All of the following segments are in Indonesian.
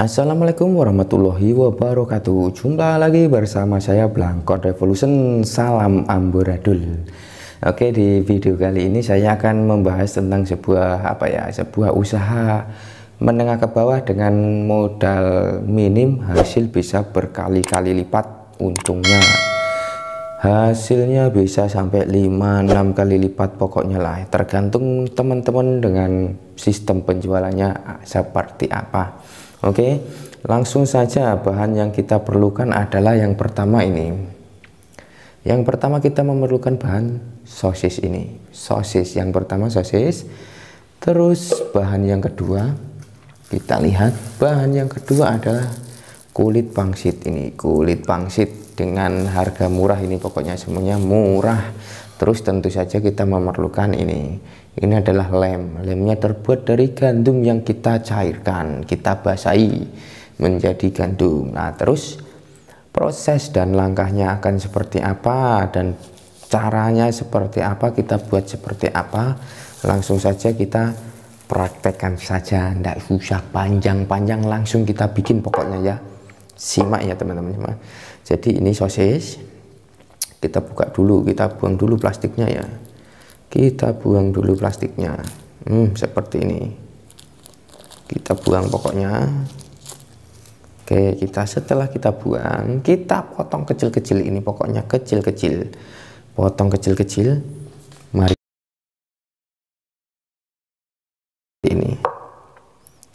Assalamualaikum warahmatullahi wabarakatuh Jumpa lagi bersama saya Blangkot Revolution Salam Amburadul Oke di video kali ini saya akan membahas tentang sebuah apa ya sebuah usaha menengah ke bawah dengan modal minim hasil bisa berkali-kali lipat untungnya hasilnya bisa sampai 5-6 kali lipat pokoknya lah tergantung teman-teman dengan sistem penjualannya seperti apa Oke, langsung saja bahan yang kita perlukan adalah yang pertama ini. Yang pertama kita memerlukan bahan sosis ini. Sosis yang pertama sosis. Terus bahan yang kedua kita lihat bahan yang kedua adalah kulit pangsit ini. Kulit pangsit dengan harga murah ini pokoknya semuanya murah Terus tentu saja kita memerlukan ini. Ini adalah lem. Lemnya terbuat dari gandum yang kita cairkan, kita basahi menjadi gandum. Nah, terus proses dan langkahnya akan seperti apa dan caranya seperti apa, kita buat seperti apa, langsung saja kita praktekkan saja, tidak usah panjang-panjang, langsung kita bikin pokoknya ya. Simak ya teman-teman -teman. Jadi ini sosis kita buka dulu kita buang dulu plastiknya ya kita buang dulu plastiknya hmm, seperti ini kita buang pokoknya Oke, kita setelah kita buang, kita potong kecil-kecil ini pokoknya kecil-kecil. Potong kecil-kecil. Mari ini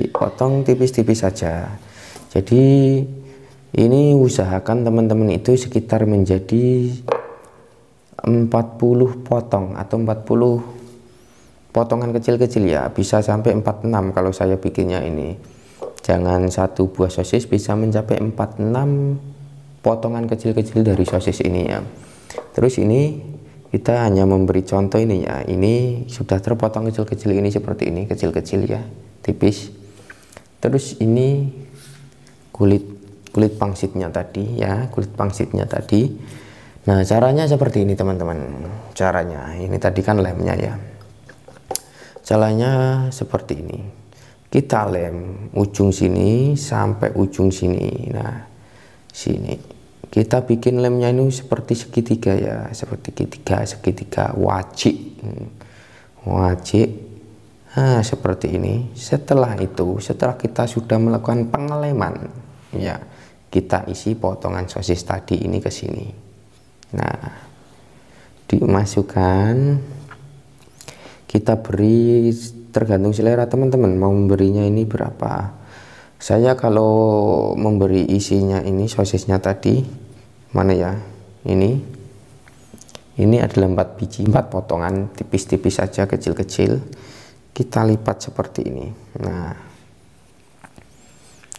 dipotong tipis-tipis saja. Jadi ini usahakan teman-teman itu sekitar menjadi 40 potong atau 40 potongan kecil-kecil ya bisa sampai 46 kalau saya bikinnya ini jangan satu buah sosis bisa mencapai 46 potongan kecil-kecil dari sosis ini ya terus ini kita hanya memberi contoh ini ya ini sudah terpotong kecil-kecil ini seperti ini kecil-kecil ya tipis terus ini kulit kulit pangsitnya tadi ya kulit pangsitnya tadi nah caranya seperti ini teman-teman caranya ini tadi kan lemnya ya caranya seperti ini kita lem ujung sini sampai ujung sini nah sini kita bikin lemnya ini seperti segitiga ya seperti segitiga segitiga wajik hmm. wajik Nah, seperti ini. Setelah itu, setelah kita sudah melakukan pengeleman, ya, kita isi potongan sosis tadi ini ke sini. Nah, dimasukkan kita beri tergantung selera teman-teman mau memberinya ini berapa saya kalau memberi isinya ini sosisnya tadi mana ya ini ini adalah 4 biji 4 potongan tipis-tipis saja kecil-kecil kita lipat seperti ini nah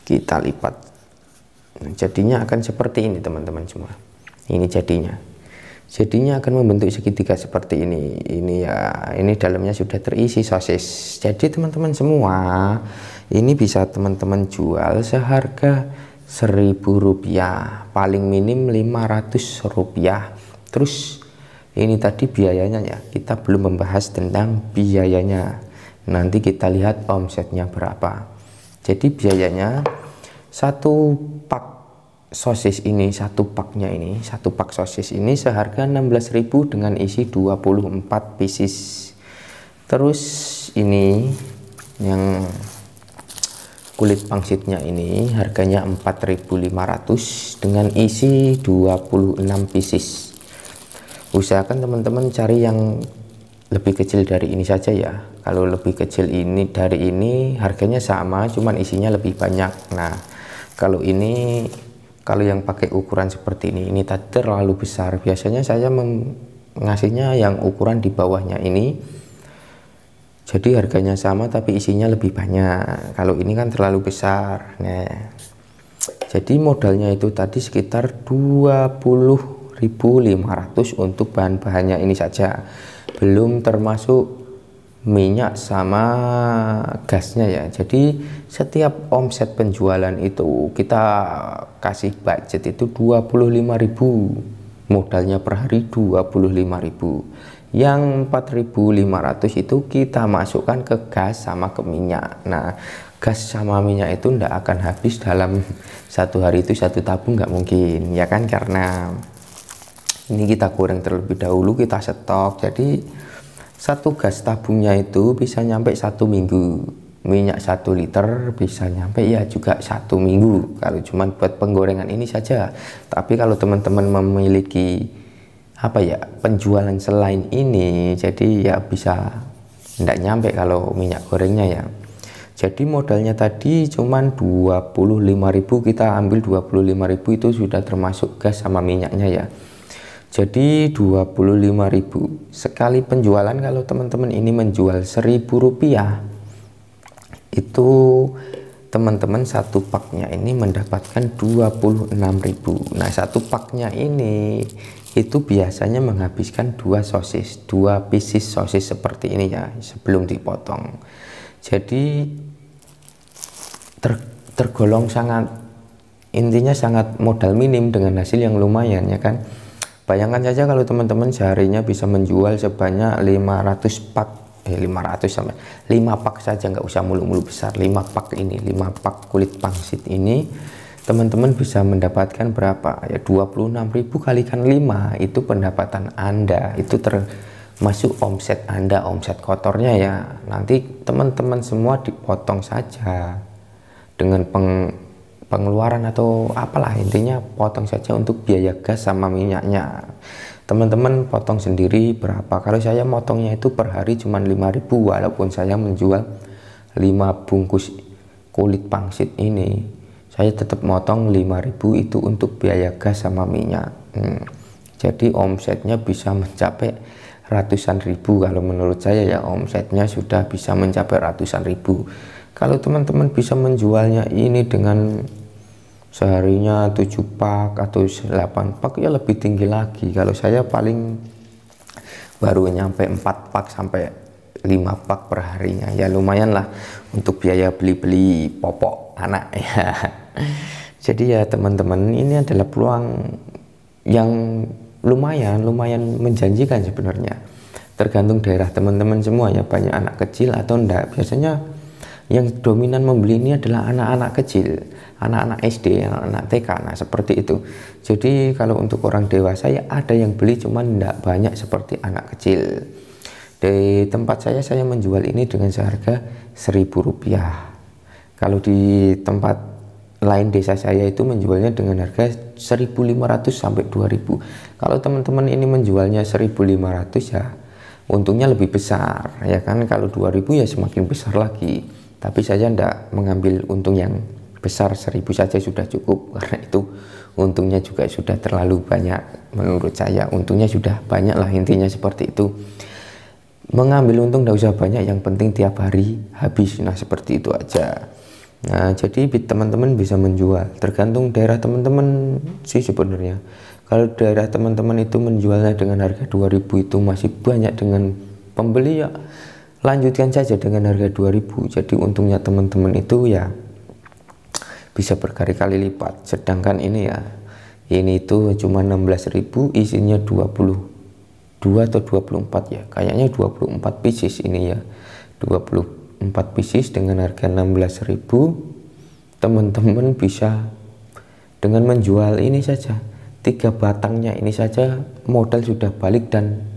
kita lipat jadinya akan seperti ini teman-teman semua ini jadinya jadinya akan membentuk segitiga seperti ini ini ya ini dalamnya sudah terisi sosis jadi teman-teman semua ini bisa teman-teman jual seharga seribu rupiah paling minim 500 rupiah terus ini tadi biayanya ya kita belum membahas tentang biayanya nanti kita lihat omsetnya berapa jadi biayanya satu pak sosis ini, satu paknya ini, satu pak sosis ini seharga 16.000 dengan isi 24 pieces. Terus ini yang kulit pangsitnya ini harganya 4.500 dengan isi 26 pieces. Usahakan teman-teman cari yang lebih kecil dari ini saja ya. Kalau lebih kecil ini dari ini harganya sama cuman isinya lebih banyak. Nah, kalau ini kalau yang pakai ukuran seperti ini ini tak terlalu besar. Biasanya saya mengasihnya yang ukuran di bawahnya ini. Jadi harganya sama tapi isinya lebih banyak. Kalau ini kan terlalu besar. Nah. Jadi modalnya itu tadi sekitar 20.500 untuk bahan-bahannya ini saja. Belum termasuk minyak sama gasnya ya. Jadi setiap omset penjualan itu kita kasih budget itu 25.000. Modalnya per hari 25.000. Yang 4.500 itu kita masukkan ke gas sama ke minyak. Nah, gas sama minyak itu ndak akan habis dalam satu hari itu satu tabung nggak mungkin ya kan karena ini kita goreng terlebih dahulu kita stok jadi satu gas tabungnya itu bisa nyampe satu minggu minyak satu liter bisa nyampe ya juga satu minggu kalau cuman buat penggorengan ini saja tapi kalau teman-teman memiliki apa ya penjualan selain ini jadi ya bisa tidak nyampe kalau minyak gorengnya ya jadi modalnya tadi cuman 25.000 kita ambil 25.000 itu sudah termasuk gas sama minyaknya ya jadi 25.000 sekali penjualan kalau teman-teman ini menjual 1.000 rupiah itu teman-teman satu paknya ini mendapatkan 26.000 nah satu paknya ini itu biasanya menghabiskan dua sosis dua pieces sosis seperti ini ya sebelum dipotong jadi ter, tergolong sangat intinya sangat modal minim dengan hasil yang lumayan ya kan Bayangkan saja kalau teman-teman seharinya bisa menjual sebanyak 500 pak eh 500 sampai 5 pak saja nggak usah mulu-mulu besar 5 pak ini 5 pak kulit pangsit ini teman-teman bisa mendapatkan berapa ya 26.000 kalikan 5 itu pendapatan Anda itu termasuk omset Anda omset kotornya ya nanti teman-teman semua dipotong saja dengan peng pengeluaran atau apalah intinya potong saja untuk biaya gas sama minyaknya teman-teman potong sendiri berapa kalau saya motongnya itu per hari cuma 5000 walaupun saya menjual 5 bungkus kulit pangsit ini saya tetap motong 5000 itu untuk biaya gas sama minyak hmm. jadi omsetnya bisa mencapai ratusan ribu kalau menurut saya ya omsetnya sudah bisa mencapai ratusan ribu kalau teman-teman bisa menjualnya ini dengan seharinya 7 pak atau 8 pak ya lebih tinggi lagi kalau saya paling baru nyampe 4 pak sampai 5 pak perharinya ya lumayan lah untuk biaya beli-beli popok anak ya jadi ya teman-teman ini adalah peluang yang lumayan lumayan menjanjikan sebenarnya tergantung daerah teman-teman semua ya banyak anak kecil atau enggak biasanya yang dominan membeli ini adalah anak-anak kecil, anak-anak SD, anak-anak TK, nah seperti itu. Jadi kalau untuk orang dewasa ya ada yang beli cuman tidak banyak seperti anak kecil. Di tempat saya saya menjual ini dengan seharga seribu rupiah. Kalau di tempat lain desa saya itu menjualnya dengan harga 1.500 sampai 2.000. Kalau teman-teman ini menjualnya 1.500 ya untungnya lebih besar ya kan kalau 2000 ya semakin besar lagi tapi saya tidak mengambil untung yang besar seribu saja sudah cukup karena itu untungnya juga sudah terlalu banyak menurut saya untungnya sudah banyak lah intinya seperti itu mengambil untung tidak usah banyak yang penting tiap hari habis nah seperti itu aja nah jadi teman-teman bisa menjual tergantung daerah teman-teman sih sebenarnya kalau daerah teman-teman itu menjualnya dengan harga 2000 itu masih banyak dengan pembeli ya lanjutkan saja dengan harga 2000 jadi untungnya teman-teman itu ya bisa berkali-kali lipat sedangkan ini ya ini itu cuma 16.000 isinya 22 atau 24 ya kayaknya 24 pieces ini ya 24 pieces dengan harga 16.000 teman-teman bisa dengan menjual ini saja tiga batangnya ini saja modal sudah balik dan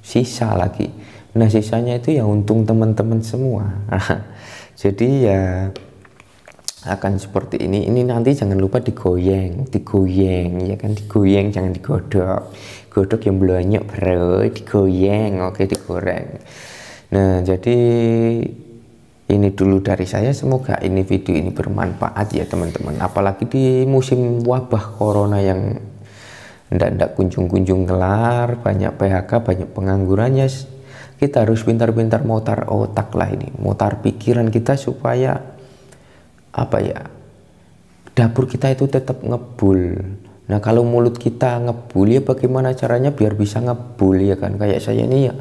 sisa lagi Nah sisanya itu ya untung teman-teman semua. Jadi ya akan seperti ini. Ini nanti jangan lupa digoyang digoyang ya kan digoyang jangan digodok. Godok yang banyak bro, digoyeng, oke okay, digoreng. Nah jadi ini dulu dari saya semoga ini video ini bermanfaat ya teman-teman apalagi di musim wabah corona yang ndak-ndak kunjung-kunjung kelar banyak PHK banyak penganggurannya kita harus pintar-pintar mutar otak lah ini mutar pikiran kita supaya apa ya dapur kita itu tetap ngebul nah kalau mulut kita ngebul ya bagaimana caranya biar bisa ngebul ya kan kayak saya ini ya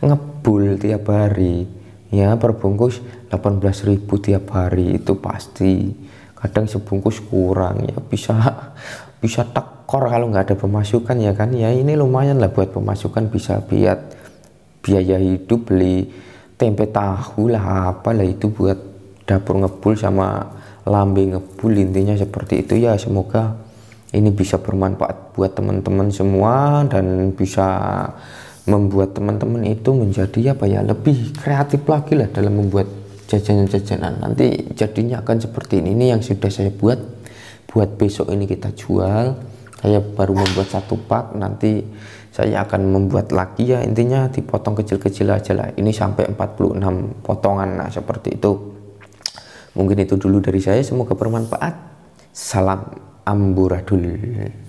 ngebul tiap hari ya perbungkus 18.000 tiap hari itu pasti kadang sebungkus kurang ya bisa bisa tekor kalau nggak ada pemasukan ya kan ya ini lumayan lah buat pemasukan bisa biar biaya hidup beli tempe tahu lah apa lah itu buat dapur ngebul sama lambe ngebul intinya seperti itu ya semoga ini bisa bermanfaat buat teman-teman semua dan bisa membuat teman-teman itu menjadi apa ya lebih kreatif lagi lah dalam membuat jajanan-jajanan nanti jadinya akan seperti ini ini yang sudah saya buat buat besok ini kita jual saya baru membuat satu pak nanti saya akan membuat lagi ya intinya dipotong kecil-kecil aja lah ini sampai 46 potongan nah seperti itu mungkin itu dulu dari saya semoga bermanfaat salam amburadul